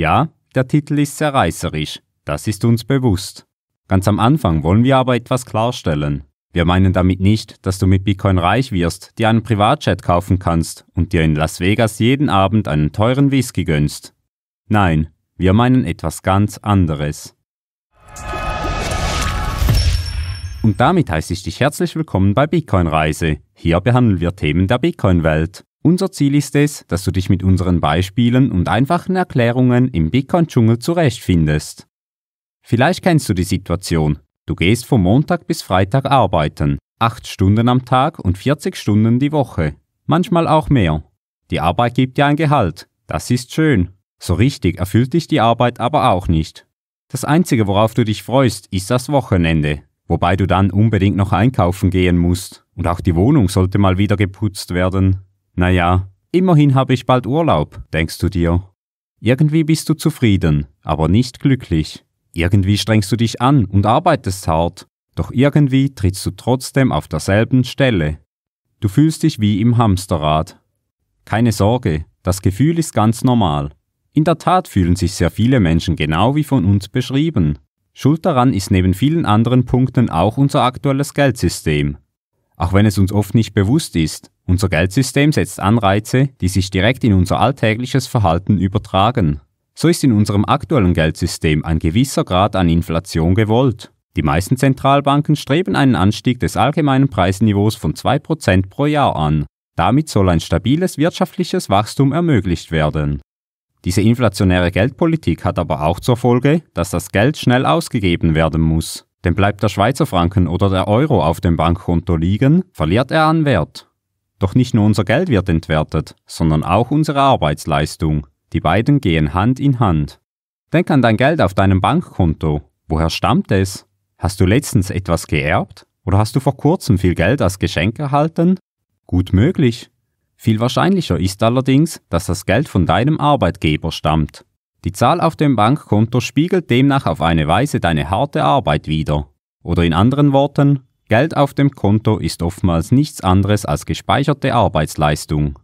Ja, der Titel ist sehr reißerisch, das ist uns bewusst. Ganz am Anfang wollen wir aber etwas klarstellen. Wir meinen damit nicht, dass du mit Bitcoin reich wirst, dir einen Privatjet kaufen kannst und dir in Las Vegas jeden Abend einen teuren Whisky gönnst. Nein, wir meinen etwas ganz anderes. Und damit heiße ich dich herzlich willkommen bei Bitcoin Reise. Hier behandeln wir Themen der Bitcoin-Welt. Unser Ziel ist es, dass du dich mit unseren Beispielen und einfachen Erklärungen im Bitcoin-Dschungel zurechtfindest. Vielleicht kennst du die Situation. Du gehst von Montag bis Freitag arbeiten, Acht Stunden am Tag und 40 Stunden die Woche, manchmal auch mehr. Die Arbeit gibt dir ein Gehalt, das ist schön. So richtig erfüllt dich die Arbeit aber auch nicht. Das Einzige, worauf du dich freust, ist das Wochenende, wobei du dann unbedingt noch einkaufen gehen musst, und auch die Wohnung sollte mal wieder geputzt werden. Naja, immerhin habe ich bald Urlaub, denkst du dir. Irgendwie bist du zufrieden, aber nicht glücklich. Irgendwie strengst du dich an und arbeitest hart, doch irgendwie trittst du trotzdem auf derselben Stelle. Du fühlst dich wie im Hamsterrad. Keine Sorge, das Gefühl ist ganz normal. In der Tat fühlen sich sehr viele Menschen genau wie von uns beschrieben. Schuld daran ist neben vielen anderen Punkten auch unser aktuelles Geldsystem. Auch wenn es uns oft nicht bewusst ist, unser Geldsystem setzt Anreize, die sich direkt in unser alltägliches Verhalten übertragen. So ist in unserem aktuellen Geldsystem ein gewisser Grad an Inflation gewollt. Die meisten Zentralbanken streben einen Anstieg des allgemeinen Preisniveaus von 2% pro Jahr an. Damit soll ein stabiles wirtschaftliches Wachstum ermöglicht werden. Diese inflationäre Geldpolitik hat aber auch zur Folge, dass das Geld schnell ausgegeben werden muss. Denn bleibt der Schweizer Franken oder der Euro auf dem Bankkonto liegen, verliert er an Wert. Doch nicht nur unser Geld wird entwertet, sondern auch unsere Arbeitsleistung. Die beiden gehen Hand in Hand. Denk an dein Geld auf deinem Bankkonto. Woher stammt es? Hast du letztens etwas geerbt? Oder hast du vor kurzem viel Geld als Geschenk erhalten? Gut möglich. Viel wahrscheinlicher ist allerdings, dass das Geld von deinem Arbeitgeber stammt. Die Zahl auf dem Bankkonto spiegelt demnach auf eine Weise deine harte Arbeit wider. Oder in anderen Worten, Geld auf dem Konto ist oftmals nichts anderes als gespeicherte Arbeitsleistung.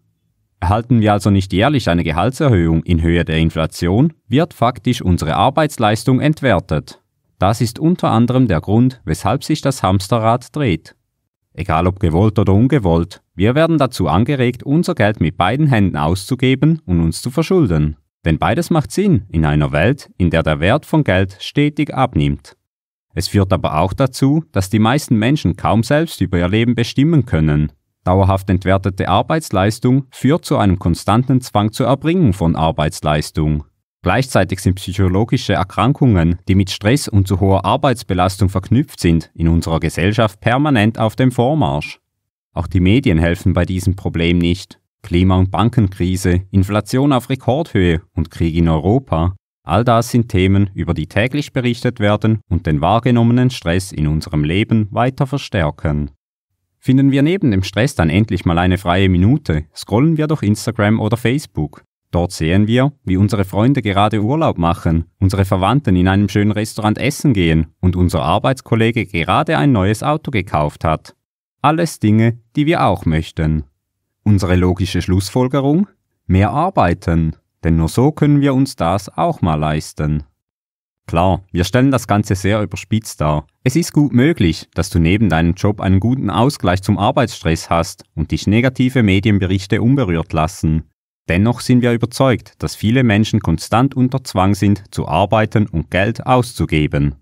Erhalten wir also nicht jährlich eine Gehaltserhöhung in Höhe der Inflation, wird faktisch unsere Arbeitsleistung entwertet. Das ist unter anderem der Grund, weshalb sich das Hamsterrad dreht. Egal ob gewollt oder ungewollt, wir werden dazu angeregt, unser Geld mit beiden Händen auszugeben und uns zu verschulden. Denn beides macht Sinn in einer Welt, in der der Wert von Geld stetig abnimmt. Es führt aber auch dazu, dass die meisten Menschen kaum selbst über ihr Leben bestimmen können. Dauerhaft entwertete Arbeitsleistung führt zu einem konstanten Zwang zur Erbringung von Arbeitsleistung. Gleichzeitig sind psychologische Erkrankungen, die mit Stress und zu hoher Arbeitsbelastung verknüpft sind, in unserer Gesellschaft permanent auf dem Vormarsch. Auch die Medien helfen bei diesem Problem nicht. Klima- und Bankenkrise, Inflation auf Rekordhöhe und Krieg in Europa All das sind Themen, über die täglich berichtet werden und den wahrgenommenen Stress in unserem Leben weiter verstärken. Finden wir neben dem Stress dann endlich mal eine freie Minute, scrollen wir durch Instagram oder Facebook. Dort sehen wir, wie unsere Freunde gerade Urlaub machen, unsere Verwandten in einem schönen Restaurant essen gehen und unser Arbeitskollege gerade ein neues Auto gekauft hat. Alles Dinge, die wir auch möchten. Unsere logische Schlussfolgerung? Mehr arbeiten denn nur so können wir uns das auch mal leisten. Klar, wir stellen das Ganze sehr überspitzt dar. Es ist gut möglich, dass du neben deinem Job einen guten Ausgleich zum Arbeitsstress hast und dich negative Medienberichte unberührt lassen. Dennoch sind wir überzeugt, dass viele Menschen konstant unter Zwang sind, zu arbeiten und Geld auszugeben.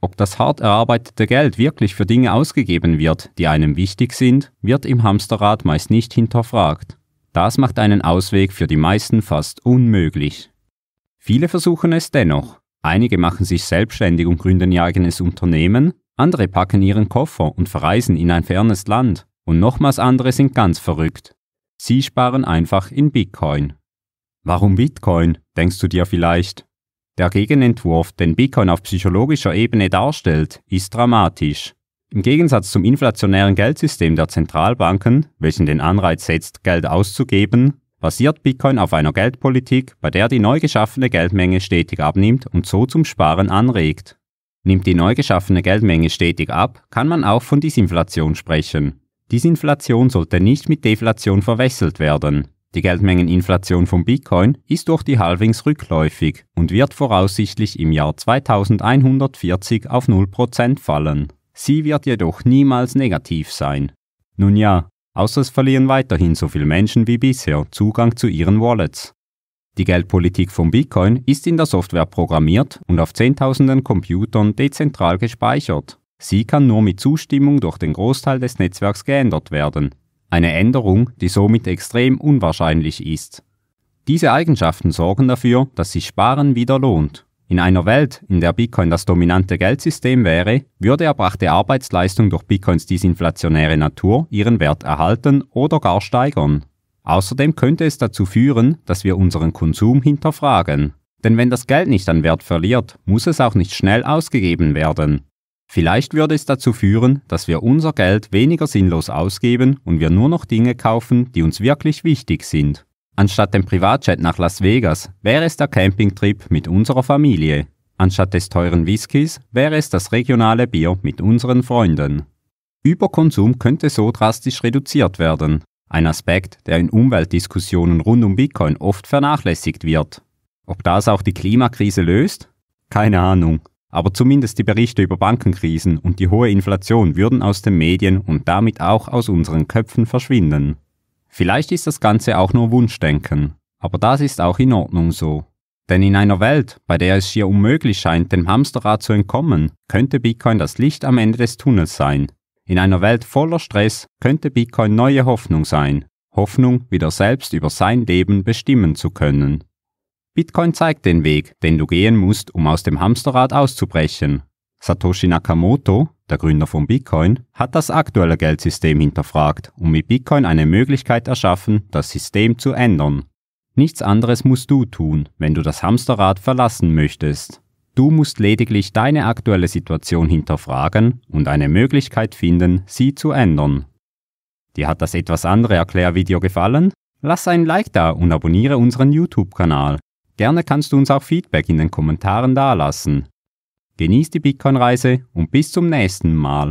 Ob das hart erarbeitete Geld wirklich für Dinge ausgegeben wird, die einem wichtig sind, wird im Hamsterrad meist nicht hinterfragt. Das macht einen Ausweg für die meisten fast unmöglich. Viele versuchen es dennoch. Einige machen sich selbstständig und gründen ihr eigenes Unternehmen, andere packen ihren Koffer und verreisen in ein fernes Land und nochmals andere sind ganz verrückt. Sie sparen einfach in Bitcoin. Warum Bitcoin, denkst du dir vielleicht? Der Gegenentwurf, den Bitcoin auf psychologischer Ebene darstellt, ist dramatisch. Im Gegensatz zum inflationären Geldsystem der Zentralbanken, welchen den Anreiz setzt, Geld auszugeben, basiert Bitcoin auf einer Geldpolitik, bei der die neu geschaffene Geldmenge stetig abnimmt und so zum Sparen anregt. Nimmt die neu geschaffene Geldmenge stetig ab, kann man auch von Disinflation sprechen. Disinflation sollte nicht mit Deflation verwechselt werden. Die Geldmengeninflation von Bitcoin ist durch die Halvings rückläufig und wird voraussichtlich im Jahr 2140 auf 0% fallen. Sie wird jedoch niemals negativ sein. Nun ja, außer es verlieren weiterhin so viele Menschen wie bisher Zugang zu ihren Wallets. Die Geldpolitik von Bitcoin ist in der Software programmiert und auf Zehntausenden Computern dezentral gespeichert. Sie kann nur mit Zustimmung durch den Großteil des Netzwerks geändert werden. Eine Änderung, die somit extrem unwahrscheinlich ist. Diese Eigenschaften sorgen dafür, dass sich Sparen wieder lohnt in einer Welt, in der Bitcoin das dominante Geldsystem wäre, würde erbrachte Arbeitsleistung durch Bitcoins disinflationäre Natur ihren Wert erhalten oder gar steigern. Außerdem könnte es dazu führen, dass wir unseren Konsum hinterfragen. Denn wenn das Geld nicht an Wert verliert, muss es auch nicht schnell ausgegeben werden. Vielleicht würde es dazu führen, dass wir unser Geld weniger sinnlos ausgeben und wir nur noch Dinge kaufen, die uns wirklich wichtig sind. Anstatt dem Privatjet nach Las Vegas wäre es der Campingtrip mit unserer Familie. Anstatt des teuren Whiskys wäre es das regionale Bier mit unseren Freunden. Überkonsum könnte so drastisch reduziert werden, ein Aspekt, der in Umweltdiskussionen rund um Bitcoin oft vernachlässigt wird. Ob das auch die Klimakrise löst? Keine Ahnung. Aber zumindest die Berichte über Bankenkrisen und die hohe Inflation würden aus den Medien und damit auch aus unseren Köpfen verschwinden. Vielleicht ist das Ganze auch nur Wunschdenken, aber das ist auch in Ordnung so. Denn in einer Welt, bei der es schier unmöglich scheint, dem Hamsterrad zu entkommen, könnte Bitcoin das Licht am Ende des Tunnels sein. In einer Welt voller Stress könnte Bitcoin neue Hoffnung sein. Hoffnung, wieder selbst über sein Leben bestimmen zu können. Bitcoin zeigt den Weg, den du gehen musst, um aus dem Hamsterrad auszubrechen. Satoshi Nakamoto, der Gründer von Bitcoin, hat das aktuelle Geldsystem hinterfragt und mit Bitcoin eine Möglichkeit erschaffen, das System zu ändern. Nichts anderes musst du tun, wenn du das Hamsterrad verlassen möchtest. Du musst lediglich deine aktuelle Situation hinterfragen und eine Möglichkeit finden, sie zu ändern. Dir hat das etwas andere Erklärvideo gefallen? Lass ein Like da und abonniere unseren YouTube-Kanal. Gerne kannst du uns auch Feedback in den Kommentaren dalassen. Genießt die Bitcoin-Reise und bis zum nächsten Mal.